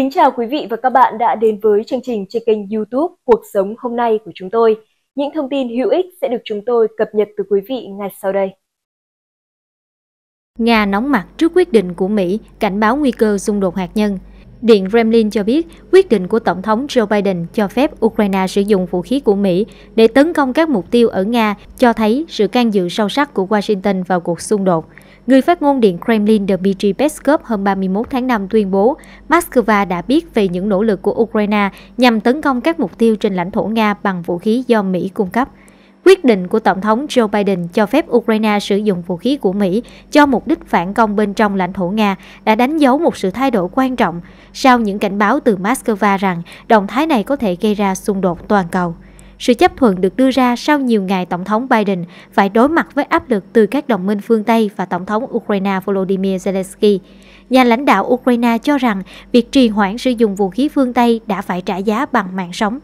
Kính chào quý vị và các bạn đã đến với chương trình trên kênh YouTube Cuộc sống hôm nay của chúng tôi. Những thông tin hữu ích sẽ được chúng tôi cập nhật từ quý vị ngay sau đây. Nga nóng mặt trước quyết định của Mỹ cảnh báo nguy cơ xung đột hạt nhân – Điện Kremlin cho biết quyết định của Tổng thống Joe Biden cho phép Ukraine sử dụng vũ khí của Mỹ để tấn công các mục tiêu ở Nga cho thấy sự can dự sâu sắc của Washington vào cuộc xung đột. Người phát ngôn Điện Kremlin Dmitry Peskov hôm 31 tháng 5 tuyên bố Moscow đã biết về những nỗ lực của Ukraine nhằm tấn công các mục tiêu trên lãnh thổ Nga bằng vũ khí do Mỹ cung cấp. Quyết định của Tổng thống Joe Biden cho phép Ukraine sử dụng vũ khí của Mỹ cho mục đích phản công bên trong lãnh thổ Nga đã đánh dấu một sự thay đổi quan trọng sau những cảnh báo từ Moscow rằng động thái này có thể gây ra xung đột toàn cầu. Sự chấp thuận được đưa ra sau nhiều ngày Tổng thống Biden phải đối mặt với áp lực từ các đồng minh phương Tây và Tổng thống Ukraine Volodymyr Zelensky. Nhà lãnh đạo Ukraine cho rằng việc trì hoãn sử dụng vũ khí phương Tây đã phải trả giá bằng mạng sống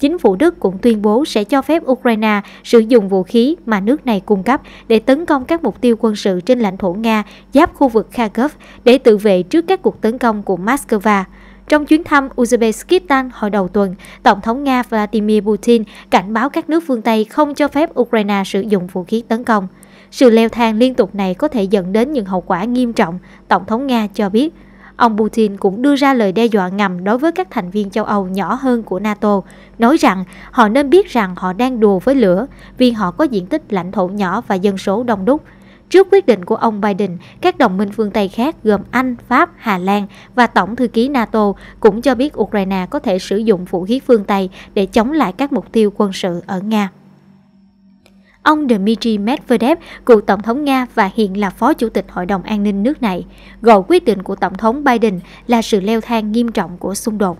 chính phủ Đức cũng tuyên bố sẽ cho phép Ukraine sử dụng vũ khí mà nước này cung cấp để tấn công các mục tiêu quân sự trên lãnh thổ Nga giáp khu vực Kharkov để tự vệ trước các cuộc tấn công của Moscow. Trong chuyến thăm Uzbekistan hồi đầu tuần, Tổng thống Nga Vladimir Putin cảnh báo các nước phương Tây không cho phép Ukraine sử dụng vũ khí tấn công. Sự leo thang liên tục này có thể dẫn đến những hậu quả nghiêm trọng, Tổng thống Nga cho biết. Ông Putin cũng đưa ra lời đe dọa ngầm đối với các thành viên châu Âu nhỏ hơn của NATO, nói rằng họ nên biết rằng họ đang đùa với lửa vì họ có diện tích lãnh thổ nhỏ và dân số đông đúc. Trước quyết định của ông Biden, các đồng minh phương Tây khác gồm Anh, Pháp, Hà Lan và Tổng thư ký NATO cũng cho biết Ukraine có thể sử dụng vũ khí phương Tây để chống lại các mục tiêu quân sự ở Nga. Ông Dmitry Medvedev, cựu tổng thống Nga và hiện là phó chủ tịch Hội đồng An ninh nước này, gọi quyết định của tổng thống Biden là sự leo thang nghiêm trọng của xung đột.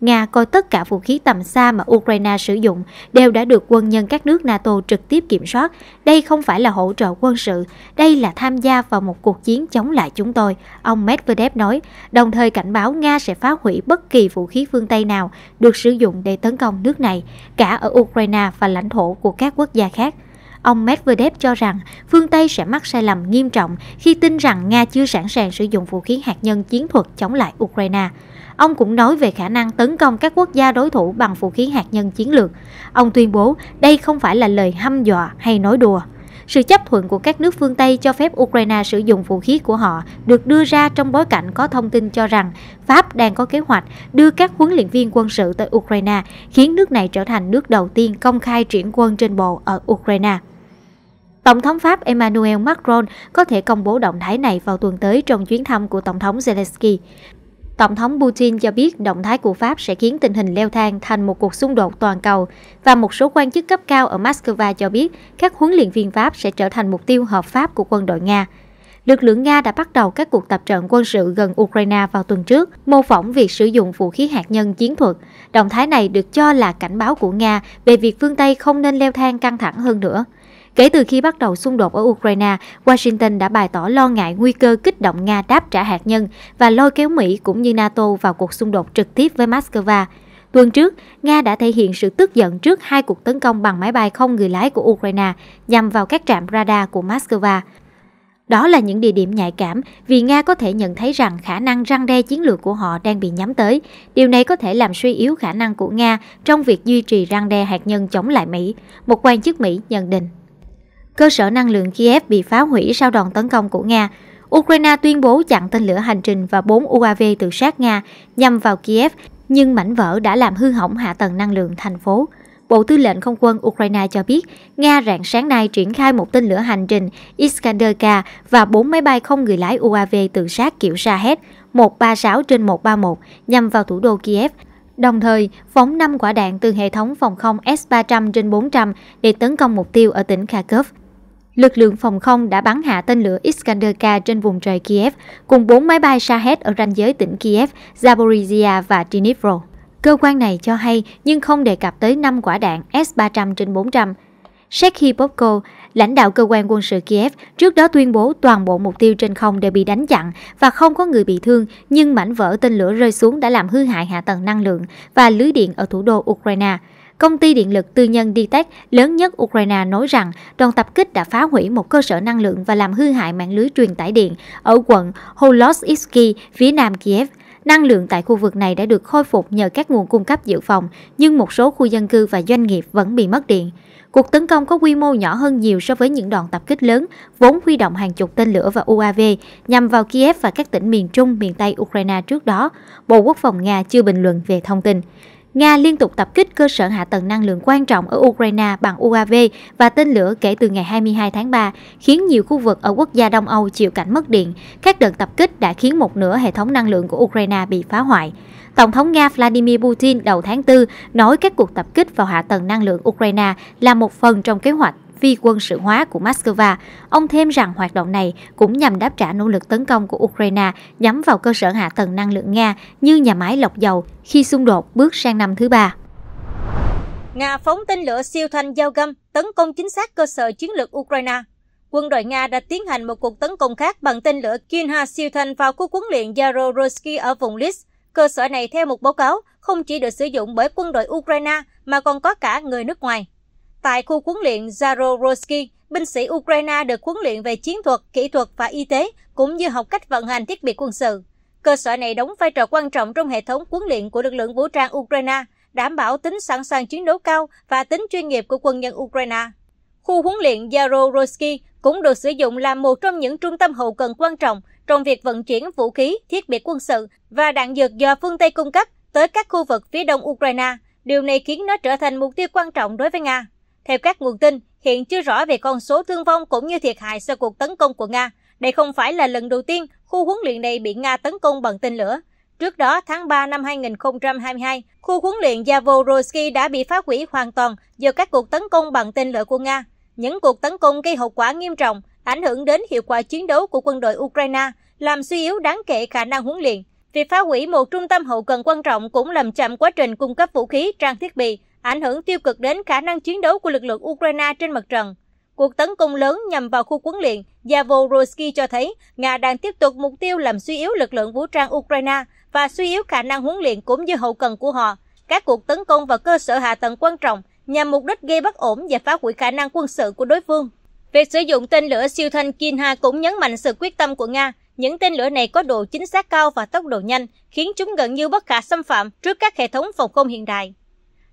Nga coi tất cả vũ khí tầm xa mà Ukraine sử dụng đều đã được quân nhân các nước NATO trực tiếp kiểm soát. Đây không phải là hỗ trợ quân sự, đây là tham gia vào một cuộc chiến chống lại chúng tôi, ông Medvedev nói, đồng thời cảnh báo Nga sẽ phá hủy bất kỳ vũ khí phương Tây nào được sử dụng để tấn công nước này, cả ở Ukraine và lãnh thổ của các quốc gia khác. Ông Medvedev cho rằng phương Tây sẽ mắc sai lầm nghiêm trọng khi tin rằng Nga chưa sẵn sàng sử dụng vũ khí hạt nhân chiến thuật chống lại Ukraine. Ông cũng nói về khả năng tấn công các quốc gia đối thủ bằng vũ khí hạt nhân chiến lược. Ông tuyên bố đây không phải là lời hăm dọa hay nói đùa. Sự chấp thuận của các nước phương Tây cho phép Ukraine sử dụng vũ khí của họ được đưa ra trong bối cảnh có thông tin cho rằng Pháp đang có kế hoạch đưa các huấn luyện viên quân sự tới Ukraine, khiến nước này trở thành nước đầu tiên công khai triển quân trên bộ ở Ukraine. Tổng thống Pháp Emmanuel Macron có thể công bố động thái này vào tuần tới trong chuyến thăm của Tổng thống Zelensky. Tổng thống Putin cho biết động thái của Pháp sẽ khiến tình hình leo thang thành một cuộc xung đột toàn cầu và một số quan chức cấp cao ở Moscow cho biết các huấn luyện viên Pháp sẽ trở thành mục tiêu hợp pháp của quân đội Nga. Lực lượng Nga đã bắt đầu các cuộc tập trận quân sự gần Ukraine vào tuần trước, mô phỏng việc sử dụng vũ khí hạt nhân chiến thuật. Động thái này được cho là cảnh báo của Nga về việc phương Tây không nên leo thang căng thẳng hơn nữa. Kể từ khi bắt đầu xung đột ở Ukraine, Washington đã bày tỏ lo ngại nguy cơ kích động Nga đáp trả hạt nhân và lôi kéo Mỹ cũng như NATO vào cuộc xung đột trực tiếp với Moscow. Tuần trước, Nga đã thể hiện sự tức giận trước hai cuộc tấn công bằng máy bay không người lái của Ukraine nhằm vào các trạm radar của Moscow. Đó là những địa điểm nhạy cảm vì Nga có thể nhận thấy rằng khả năng răng đe chiến lược của họ đang bị nhắm tới. Điều này có thể làm suy yếu khả năng của Nga trong việc duy trì răng đe hạt nhân chống lại Mỹ, một quan chức Mỹ nhận định. Cơ sở năng lượng Kiev bị phá hủy sau đòn tấn công của Nga. Ukraine tuyên bố chặn tên lửa hành trình và 4 UAV tự sát Nga nhằm vào Kiev, nhưng mảnh vỡ đã làm hư hỏng hạ tầng năng lượng thành phố. Bộ Tư lệnh Không quân Ukraine cho biết, Nga rạng sáng nay triển khai một tên lửa hành trình Iskander-K và 4 máy bay không người lái UAV tự sát kiểu Shahed 136 trên 131 nhằm vào thủ đô Kiev, đồng thời phóng 5 quả đạn từ hệ thống phòng không S-300 trên 400 để tấn công mục tiêu ở tỉnh Kharkov lực lượng phòng không đã bắn hạ tên lửa Iskander-K trên vùng trời Kiev cùng 4 máy bay Shahed ở ranh giới tỉnh Kiev, Zaporizhia và Dnipro. Cơ quan này cho hay nhưng không đề cập tới 5 quả đạn S-300 trên 400. Shekhi Popko, lãnh đạo cơ quan quân sự Kiev, trước đó tuyên bố toàn bộ mục tiêu trên không đều bị đánh chặn và không có người bị thương, nhưng mảnh vỡ tên lửa rơi xuống đã làm hư hại hạ tầng năng lượng và lưới điện ở thủ đô Ukraine. Công ty điện lực tư nhân DTEC lớn nhất Ukraine nói rằng đoàn tập kích đã phá hủy một cơ sở năng lượng và làm hư hại mạng lưới truyền tải điện ở quận Holostsky, phía nam Kiev. Năng lượng tại khu vực này đã được khôi phục nhờ các nguồn cung cấp dự phòng, nhưng một số khu dân cư và doanh nghiệp vẫn bị mất điện. Cuộc tấn công có quy mô nhỏ hơn nhiều so với những đoàn tập kích lớn, vốn huy động hàng chục tên lửa và UAV nhằm vào Kiev và các tỉnh miền Trung, miền Tây Ukraine trước đó. Bộ Quốc phòng Nga chưa bình luận về thông tin. Nga liên tục tập kích cơ sở hạ tầng năng lượng quan trọng ở Ukraine bằng UAV và tên lửa kể từ ngày 22 tháng 3, khiến nhiều khu vực ở quốc gia Đông Âu chịu cảnh mất điện. Các đợt tập kích đã khiến một nửa hệ thống năng lượng của Ukraine bị phá hoại. Tổng thống Nga Vladimir Putin đầu tháng 4 nói các cuộc tập kích vào hạ tầng năng lượng Ukraine là một phần trong kế hoạch phi quân sự hóa của Moscow. Ông thêm rằng hoạt động này cũng nhằm đáp trả nỗ lực tấn công của Ukraine nhắm vào cơ sở hạ tầng năng lượng Nga như nhà máy lọc dầu khi xung đột bước sang năm thứ ba. Nga phóng tên lửa siêu thanh giao găm tấn công chính xác cơ sở chiến lược Ukraine. Quân đội Nga đã tiến hành một cuộc tấn công khác bằng tên lửa Kinha siêu thanh vào khu huấn luyện Yarorosky ở vùng Lys. Cơ sở này theo một báo cáo không chỉ được sử dụng bởi quân đội Ukraine mà còn có cả người nước ngoài. Tại khu huấn luyện Zarorosky, binh sĩ Ukraine được huấn luyện về chiến thuật, kỹ thuật và y tế, cũng như học cách vận hành thiết bị quân sự. Cơ sở này đóng vai trò quan trọng trong hệ thống huấn luyện của lực lượng vũ trang Ukraine, đảm bảo tính sẵn sàng chiến đấu cao và tính chuyên nghiệp của quân nhân Ukraine. Khu huấn luyện Yarorosky cũng được sử dụng làm một trong những trung tâm hậu cần quan trọng trong việc vận chuyển vũ khí, thiết bị quân sự và đạn dược do phương Tây cung cấp tới các khu vực phía đông Ukraine. Điều này khiến nó trở thành mục tiêu quan trọng đối với Nga. Theo các nguồn tin, hiện chưa rõ về con số thương vong cũng như thiệt hại sau cuộc tấn công của Nga. Đây không phải là lần đầu tiên khu huấn luyện này bị Nga tấn công bằng tên lửa. Trước đó, tháng 3 năm 2022, khu huấn luyện Yavoroski đã bị phá hủy hoàn toàn do các cuộc tấn công bằng tên lửa của Nga. Những cuộc tấn công gây hậu quả nghiêm trọng, ảnh hưởng đến hiệu quả chiến đấu của quân đội Ukraine, làm suy yếu đáng kể khả năng huấn luyện. Việc phá hủy một trung tâm hậu cần quan trọng cũng làm chậm quá trình cung cấp vũ khí, trang thiết bị, ảnh hưởng tiêu cực đến khả năng chiến đấu của lực lượng Ukraine trên mặt trận. Cuộc tấn công lớn nhằm vào khu huấn luyện Yavorosky cho thấy Nga đang tiếp tục mục tiêu làm suy yếu lực lượng vũ trang Ukraine và suy yếu khả năng huấn luyện cũng như hậu cần của họ. Các cuộc tấn công vào cơ sở hạ tầng quan trọng nhằm mục đích gây bất ổn và phá hủy khả năng quân sự của đối phương. Việc sử dụng tên lửa siêu thanh Kinha cũng nhấn mạnh sự quyết tâm của Nga. Những tên lửa này có độ chính xác cao và tốc độ nhanh, khiến chúng gần như bất khả xâm phạm trước các hệ thống phòng không hiện đại.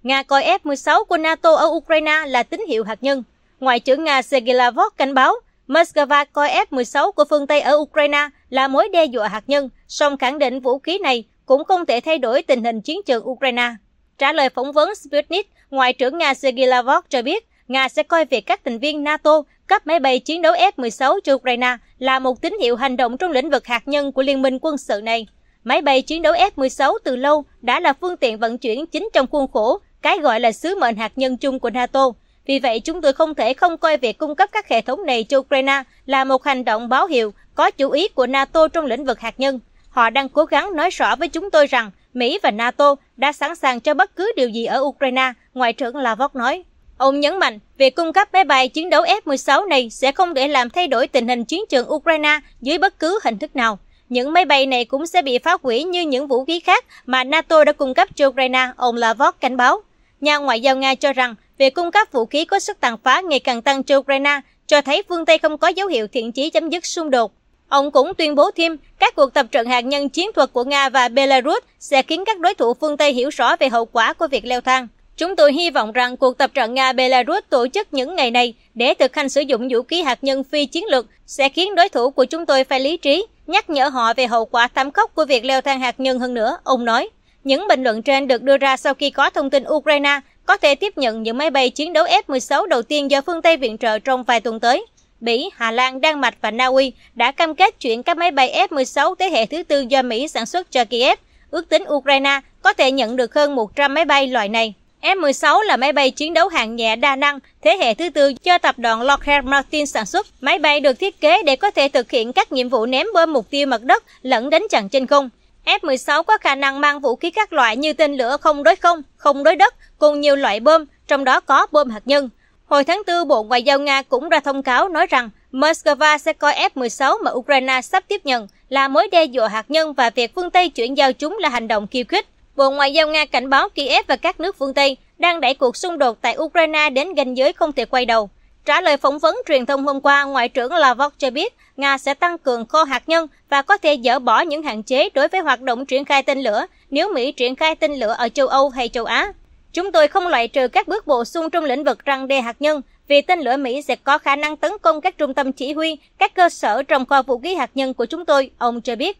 Nga coi F-16 của NATO ở Ukraine là tín hiệu hạt nhân. Ngoại trưởng Nga Sergei Lavrov cảnh báo Moscow coi F-16 của phương Tây ở Ukraine là mối đe dọa hạt nhân, song khẳng định vũ khí này cũng không thể thay đổi tình hình chiến trường Ukraine. Trả lời phỏng vấn Sputnik, Ngoại trưởng Nga Sergei Lavrov cho biết Nga sẽ coi việc các thành viên NATO cấp máy bay chiến đấu F-16 cho Ukraine là một tín hiệu hành động trong lĩnh vực hạt nhân của liên minh quân sự này. Máy bay chiến đấu F-16 từ lâu đã là phương tiện vận chuyển chính trong khuôn khổ cái gọi là sứ mệnh hạt nhân chung của NATO. Vì vậy, chúng tôi không thể không coi việc cung cấp các hệ thống này cho Ukraine là một hành động báo hiệu có chủ ý của NATO trong lĩnh vực hạt nhân. Họ đang cố gắng nói rõ với chúng tôi rằng Mỹ và NATO đã sẵn sàng cho bất cứ điều gì ở Ukraine, Ngoại trưởng Lavrov nói. Ông nhấn mạnh, việc cung cấp máy bay chiến đấu F-16 này sẽ không để làm thay đổi tình hình chiến trường Ukraine dưới bất cứ hình thức nào. Những máy bay này cũng sẽ bị phá hủy như những vũ khí khác mà NATO đã cung cấp cho Ukraine, ông Lavrov cảnh báo. Nhà ngoại giao Nga cho rằng việc cung cấp vũ khí có sức tàn phá ngày càng tăng cho Ukraine cho thấy phương Tây không có dấu hiệu thiện chí chấm dứt xung đột. Ông cũng tuyên bố thêm các cuộc tập trận hạt nhân chiến thuật của Nga và Belarus sẽ khiến các đối thủ phương Tây hiểu rõ về hậu quả của việc leo thang. Chúng tôi hy vọng rằng cuộc tập trận Nga-Belarus tổ chức những ngày này để thực hành sử dụng vũ khí hạt nhân phi chiến lược sẽ khiến đối thủ của chúng tôi phải lý trí, nhắc nhở họ về hậu quả thảm khốc của việc leo thang hạt nhân hơn nữa, ông nói. Những bình luận trên được đưa ra sau khi có thông tin Ukraine có thể tiếp nhận những máy bay chiến đấu F-16 đầu tiên do phương Tây viện trợ trong vài tuần tới. Mỹ, Hà Lan, Đan Mạch và Na Uy đã cam kết chuyển các máy bay F-16 thế hệ thứ tư do Mỹ sản xuất cho Kiev. Ước tính Ukraine có thể nhận được hơn 100 máy bay loại này. F-16 là máy bay chiến đấu hạng nhẹ đa năng, thế hệ thứ tư do tập đoàn Lockheed Martin sản xuất. Máy bay được thiết kế để có thể thực hiện các nhiệm vụ ném bom mục tiêu mặt đất lẫn đánh chặn trên không. F-16 có khả năng mang vũ khí các loại như tên lửa không đối không, không đối đất, cùng nhiều loại bom, trong đó có bom hạt nhân. Hồi tháng 4, Bộ Ngoại giao Nga cũng ra thông cáo nói rằng Moscow sẽ coi F-16 mà Ukraine sắp tiếp nhận là mối đe dọa hạt nhân và việc phương Tây chuyển giao chúng là hành động khiêu khích. Bộ Ngoại giao Nga cảnh báo Kiev và các nước phương Tây đang đẩy cuộc xung đột tại Ukraine đến ranh giới không thể quay đầu. Trả lời phỏng vấn truyền thông hôm qua, Ngoại trưởng Lavrov cho biết Nga sẽ tăng cường kho hạt nhân và có thể dỡ bỏ những hạn chế đối với hoạt động triển khai tên lửa nếu Mỹ triển khai tên lửa ở châu Âu hay châu Á. Chúng tôi không loại trừ các bước bổ sung trong lĩnh vực răng đe hạt nhân vì tên lửa Mỹ sẽ có khả năng tấn công các trung tâm chỉ huy, các cơ sở trong kho vũ khí hạt nhân của chúng tôi, ông cho biết.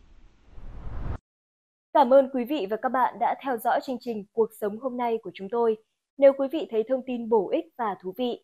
Cảm ơn quý vị và các bạn đã theo dõi chương trình Cuộc sống hôm nay của chúng tôi. Nếu quý vị thấy thông tin bổ ích và thú vị,